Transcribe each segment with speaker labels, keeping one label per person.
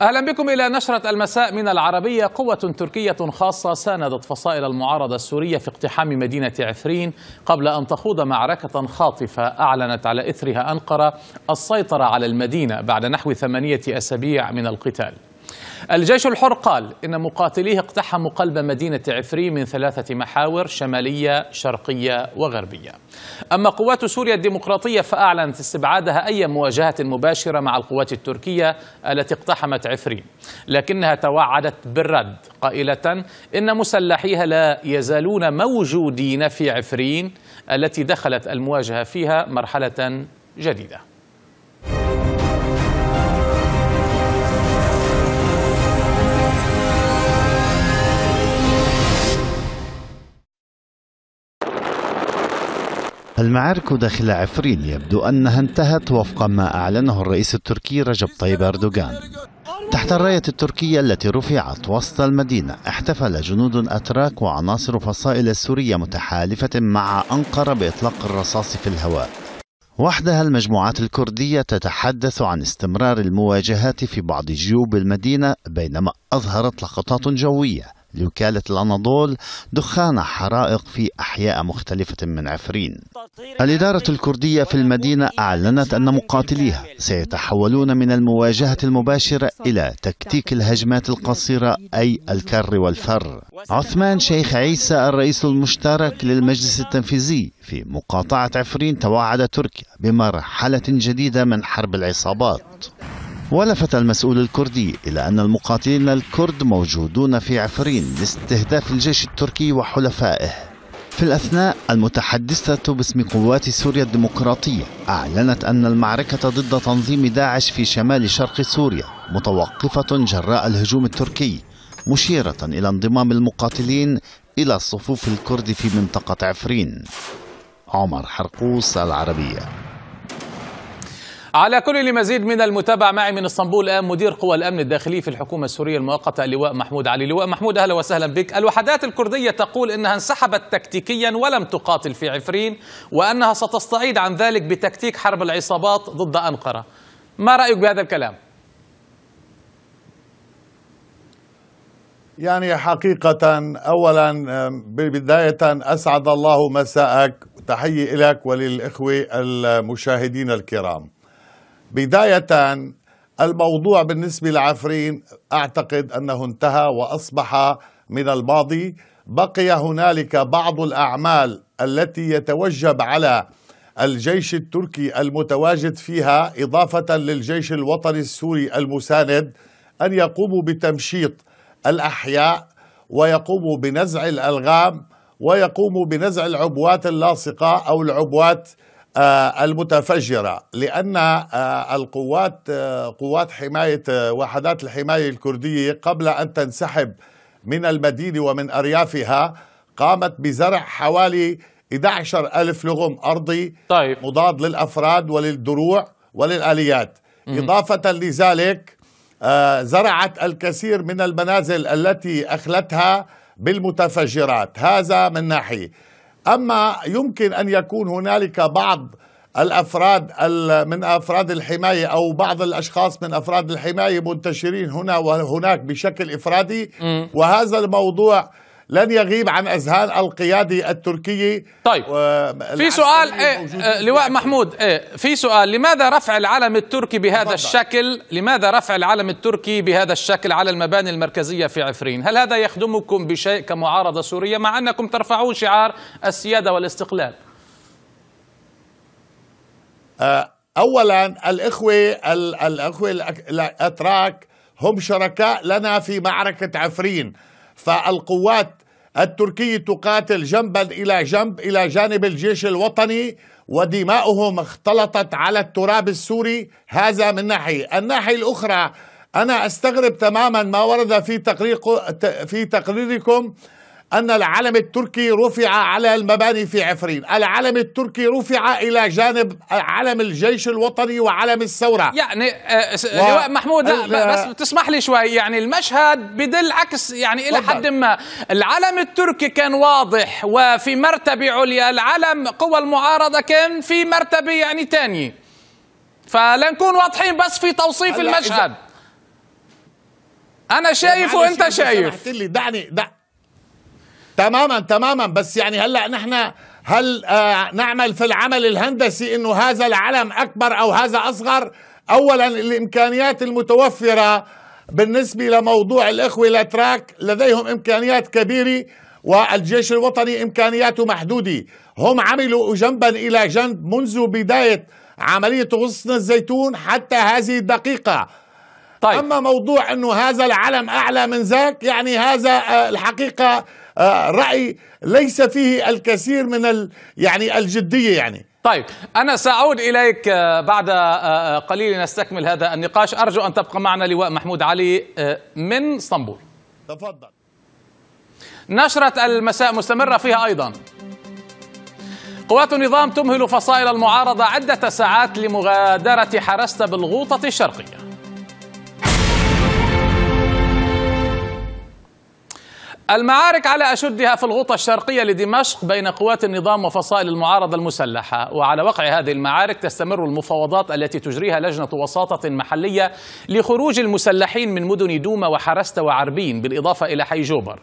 Speaker 1: أهلا بكم إلى نشرة المساء من العربية قوة تركية خاصة ساندت فصائل المعارضة السورية في اقتحام مدينة عفرين قبل أن تخوض معركة خاطفة أعلنت على إثرها أنقرة السيطرة على المدينة بعد نحو ثمانية أسابيع من القتال الجيش الحر قال إن مقاتليه اقتحموا قلب مدينة عفري من ثلاثة محاور شمالية شرقية وغربية أما قوات سوريا الديمقراطية فأعلنت استبعادها أي مواجهة مباشرة مع القوات التركية التي اقتحمت عفرين لكنها توعدت بالرد قائلة إن مسلحيها لا يزالون موجودين في عفرين التي دخلت المواجهة فيها مرحلة جديدة
Speaker 2: المعارك داخل عفرين يبدو أنها انتهت وفق ما أعلنه الرئيس التركي رجب طيب أردوغان تحت الراية التركية التي رفعت وسط المدينة احتفل جنود أتراك وعناصر فصائل سورية متحالفة مع أنقرة بإطلاق الرصاص في الهواء وحدها المجموعات الكردية تتحدث عن استمرار المواجهات في بعض جيوب المدينة بينما أظهرت لقطات جوية لوكالة الأناضول دخان حرائق في أحياء مختلفة من عفرين الإدارة الكردية في المدينة أعلنت أن مقاتليها سيتحولون من المواجهة المباشرة إلى تكتيك الهجمات القصيرة أي الكر والفر عثمان شيخ عيسى الرئيس المشترك للمجلس التنفيذي في مقاطعة عفرين توعد تركيا بمرحلة جديدة من حرب العصابات ولفت المسؤول الكردي إلى أن المقاتلين الكرد موجودون في عفرين لاستهداف الجيش التركي وحلفائه في الأثناء المتحدثة باسم قوات سوريا الديمقراطية أعلنت أن المعركة ضد تنظيم داعش في شمال شرق سوريا متوقفة جراء الهجوم التركي مشيرة إلى انضمام المقاتلين إلى صفوف الكرد في منطقة عفرين عمر حرقوس العربية
Speaker 1: على كل لمزيد من المتابعة معي من اسطنبول الآن مدير قوى الأمن الداخلي في الحكومة السورية المؤقتة اللواء محمود علي لواء محمود أهلا وسهلا بك الوحدات الكردية تقول أنها انسحبت تكتيكيا ولم تقاتل في عفرين وأنها ستستعيد عن ذلك بتكتيك حرب العصابات ضد أنقرة ما رأيك بهذا الكلام؟
Speaker 3: يعني حقيقة أولا بداية أسعد الله مساءك تحية لك وللإخوة المشاهدين الكرام بداية الموضوع بالنسبة لعفرين أعتقد أنه انتهى وأصبح من الماضي بقي هنالك بعض الأعمال التي يتوجب على الجيش التركي المتواجد فيها إضافة للجيش الوطني السوري المساند أن يقوموا بتمشيط الأحياء ويقوموا بنزع الألغام ويقوموا بنزع العبوات اللاصقة أو العبوات آه، المتفجرة لأن آه، القوات آه، قوات حماية وحدات الحماية الكردية قبل أن تنسحب من المدينة ومن أريافها قامت بزرع حوالي 11 ألف لغم أرضي طيب. مضاد للأفراد وللدروع وللآليات إضافة لذلك زرعت الكثير من المنازل التي أخلتها بالمتفجرات هذا من ناحية أما يمكن أن يكون هنالك بعض الأفراد من أفراد الحماية أو بعض الأشخاص من أفراد الحماية منتشرين هنا وهناك بشكل إفرادي وهذا الموضوع لن يغيب عن أذهان القيادة التركية طيب في سؤال إيه, إيه،
Speaker 1: لواء محمود إيه في سؤال لماذا رفع العلم التركي بهذا مضبع. الشكل لماذا رفع العلم التركي بهذا الشكل على المباني المركزية في عفرين هل هذا يخدمكم بشيء كمعارضة سورية مع أنكم ترفعون شعار السيادة والاستقلال
Speaker 3: آه، اولا الاخوه الاخوه الاتراك هم شركاء لنا في معركه عفرين فالقوات التركي تقاتل جنبا إلى جنب إلى جانب الجيش الوطني ودماؤهم اختلطت على التراب السوري هذا من ناحية الناحية الأخرى أنا أستغرب تماما ما ورد في تقرير في تقريركم أن العلم التركي رفع على المباني في عفرين العلم التركي رفع إلى جانب علم الجيش الوطني وعلم الثورة
Speaker 1: يعني آه، و... لواء محمود لا بس تسمح لي شوي يعني المشهد بدل عكس يعني إلى حد ما العلم التركي كان واضح وفي مرتبة عليا العلم قوى المعارضة كان في مرتبة يعني تانية فلنكون واضحين بس في توصيف المشهد إذا...
Speaker 3: أنا شايف وأنت شايف دعني دعني تماما تماما بس يعني هلا نحن هل آه نعمل في العمل الهندسي انه هذا العلم اكبر او هذا اصغر اولا الامكانيات المتوفره بالنسبه لموضوع الاخوه الاتراك لديهم امكانيات كبيره والجيش الوطني امكانياته محدوده هم عملوا جنبا الى جنب منذ بدايه عمليه غصن الزيتون حتى هذه الدقيقه طيب. اما موضوع انه هذا العلم اعلى من ذاك يعني هذا آه، الحقيقه آه، رأي ليس فيه الكثير من ال يعني الجدية يعني طيب
Speaker 1: أنا سأعود إليك آه، بعد آه، قليل نستكمل هذا النقاش أرجو أن تبقى معنا لواء محمود علي من اسطنبول تفضل نشرة المساء مستمرة فيها أيضا قوات النظام تمهل فصائل المعارضة عدة ساعات لمغادرة حرست بالغوطة الشرقية المعارك على أشدها في الغوطة الشرقية لدمشق بين قوات النظام وفصائل المعارضة المسلحة وعلى وقع هذه المعارك تستمر المفاوضات التي تجريها لجنة وساطة محلية لخروج المسلحين من مدن دوما وحرستة وعربين بالإضافة إلى حي جوبر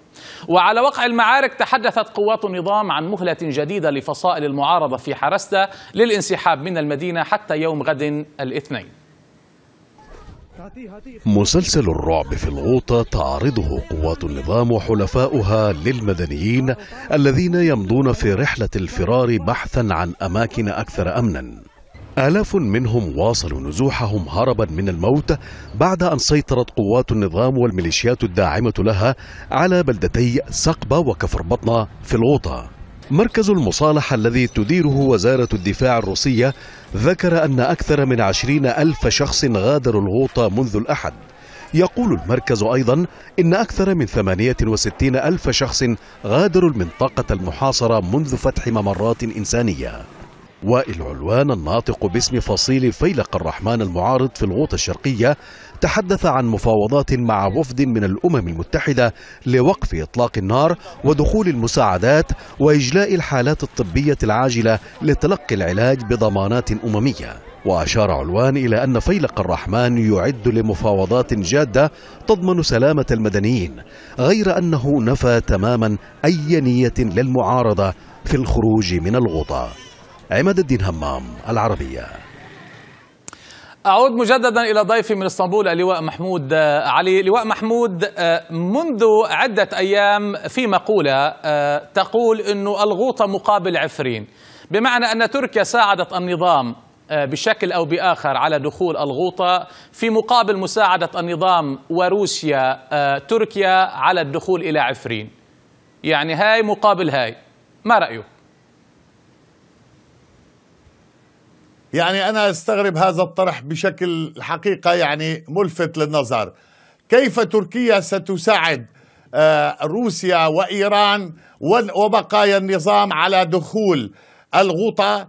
Speaker 1: وعلى وقع المعارك تحدثت قوات النظام عن مهلة جديدة لفصائل المعارضة في حرستة للانسحاب من المدينة حتى يوم غد الاثنين
Speaker 4: مسلسل الرعب في الغوطة تعرضه قوات النظام وحلفاؤها للمدنيين الذين يمضون في رحلة الفرار بحثا عن أماكن أكثر أمنا آلاف منهم واصلوا نزوحهم هربا من الموت بعد أن سيطرت قوات النظام والميليشيات الداعمة لها على بلدتي سقبة وكفر بطنة في الغوطة مركز المصالحة الذي تديره وزارة الدفاع الروسية ذكر أن أكثر من عشرين ألف شخص غادروا الغوطة منذ الأحد يقول المركز أيضا إن أكثر من 68 ألف شخص غادروا المنطقة المحاصرة منذ فتح ممرات إنسانية وائل علوان الناطق باسم فصيل فيلق الرحمن المعارض في الغوطة الشرقية تحدث عن مفاوضات مع وفد من الأمم المتحدة لوقف إطلاق النار ودخول المساعدات وإجلاء الحالات الطبية العاجلة لتلقي العلاج بضمانات أممية وأشار علوان إلى أن فيلق الرحمن يعد لمفاوضات جادة تضمن سلامة المدنيين غير أنه نفى تماما أي نية للمعارضة في الخروج من الغوطة عماد الدين همام العربية
Speaker 1: أعود مجددا إلى ضيفي من اسطنبول اللواء محمود آه، علي لواء محمود آه، منذ عدة أيام في مقولة آه، تقول أن الغوطة مقابل عفرين بمعنى أن تركيا ساعدت النظام بشكل أو بآخر على دخول الغوطة في مقابل مساعدة النظام وروسيا تركيا على الدخول إلى عفرين يعني
Speaker 3: هاي مقابل هاي ما رأيك؟ يعني أنا أستغرب هذا الطرح بشكل حقيقة يعني ملفت للنظر كيف تركيا ستساعد آه، روسيا وإيران وبقايا النظام على دخول الغوطة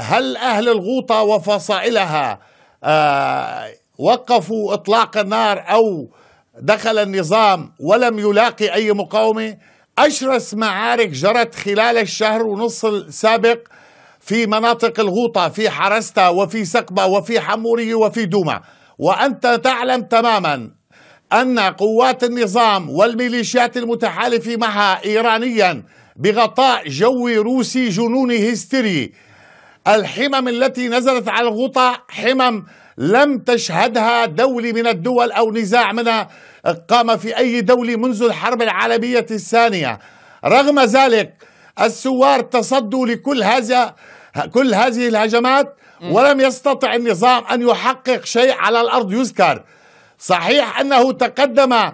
Speaker 3: هل أهل الغوطة وفصائلها آه، وقفوا إطلاق النار أو دخل النظام ولم يلاقي أي مقاومة أشرس معارك جرت خلال الشهر ونصف السابق في مناطق الغوطة في حرستا وفي سقبة وفي حموري وفي دوما وأنت تعلم تماما أن قوات النظام والميليشيات المتحالف معها إيرانيا بغطاء جوي روسي جنوني هستيري الحمم التي نزلت على الغوطه حمم لم تشهدها دولة من الدول أو نزاع منها قام في أي دولة منذ الحرب العالمية الثانية رغم ذلك الثوار تصدوا لكل هذا كل هذه الهجمات ولم يستطع النظام أن يحقق شيء على الأرض يذكر صحيح أنه تقدم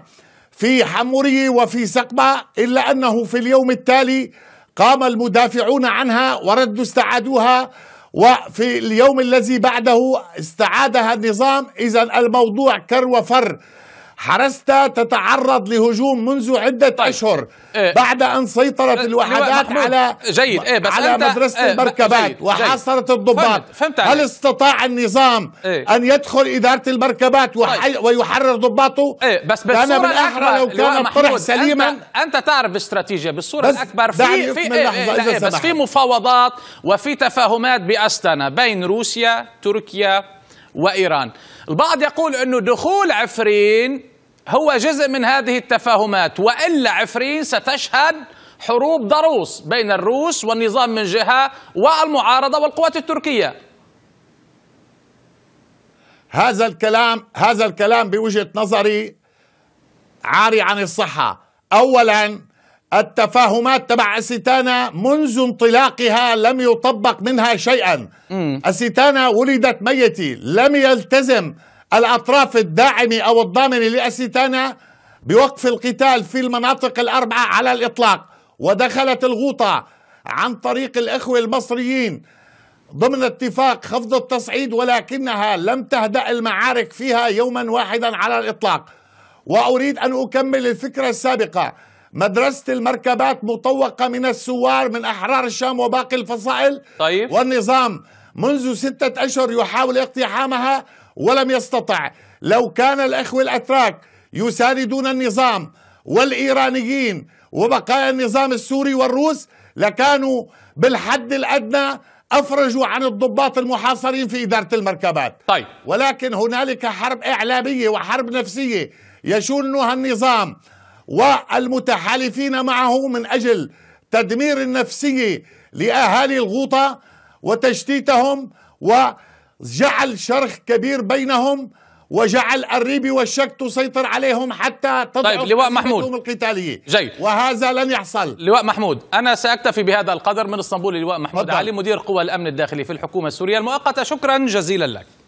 Speaker 3: في حموري وفي سقبة إلا أنه في اليوم التالي قام المدافعون عنها وردوا استعادوها وفي اليوم الذي بعده استعادها النظام إذا الموضوع كر وفر حرستا تتعرض لهجوم منذ عدة طيب. أشهر إيه. بعد أن سيطرت إيه، الوحدات على جيد إيه بس على أنت مدرسة إيه. المركبات جيد. وحاصرت الضباط فهمت. فهمت هل استطاع النظام إيه. أن يدخل إدارة المركبات وح... طيب. ويحرر ضباطه؟ إيه. بس كان بالأحرى لو كان الطرح سليما أنت,
Speaker 1: أنت تعرف استراتيجية بالصورة الأكبر في, في إيه. إيه. إيه. بس في مفاوضات وفي تفاهمات بأستنا بين روسيا تركيا وإيران البعض يقول أنه دخول عفرين هو جزء من هذه التفاهمات والا عفرين ستشهد حروب ضروس بين الروس والنظام من جهه والمعارضه والقوات التركيه
Speaker 3: هذا الكلام هذا الكلام بوجهه نظري عاري عن الصحه اولا التفاهمات تبع أسيتانا منذ انطلاقها لم يطبق منها شيئا أسيتانا ولدت ميتة لم يلتزم الأطراف الداعمة أو الضامنة لأستانا بوقف القتال في المناطق الأربعة على الإطلاق ودخلت الغوطة عن طريق الإخوة المصريين ضمن اتفاق خفض التصعيد ولكنها لم تهدأ المعارك فيها يوما واحدا على الإطلاق وأريد أن أكمل الفكرة السابقة مدرسة المركبات مطوقة من السوار من أحرار الشام وباقي الفصائل طيب. والنظام منذ ستة أشهر يحاول اقتحامها ولم يستطع لو كان الإخوة الأتراك يساندون النظام والإيرانيين وبقايا النظام السوري والروس لكانوا بالحد الأدنى أفرجوا عن الضباط المحاصرين في إدارة المركبات طيب. ولكن هنالك حرب إعلامية وحرب نفسية يشنها النظام والمتحالفين معه من أجل تدمير النفسية لأهالي الغوطة وتشتيتهم و جعل شرخ كبير بينهم وجعل الريبي والشك تسيطر عليهم حتى تضعف طيب لواء محمود القتالية جاي وهذا لن يحصل
Speaker 1: لواء محمود أنا سأكتفي بهذا القدر من اسطنبول لواء محمود علي مدير قوى الأمن الداخلي في الحكومة السورية المؤقتة شكرا جزيلا لك